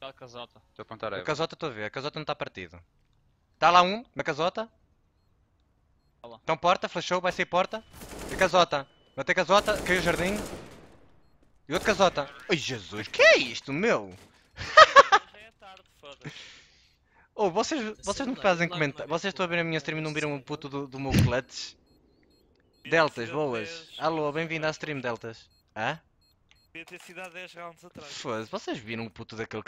É a casota. Estou a apontar aí. A casota estou a ver, a casota não está partida. Está lá um, na casota. Olá. Então porta, flashou, vai sair porta. E casota. Matei casota, caiu o jardim. E outro casota. Ai Jesus, que é isto, meu? Já é tarde, foda-se. Oh, vocês, vocês não fazem comentário. Vocês estão a ver a minha stream e não viram um puto do, do meu clutch? Deltas, boas. Alô, bem-vindo à stream, Deltas. Hã? Devia ter sido há 10 rounds atrás. Foda-se, vocês viram o puto daquele que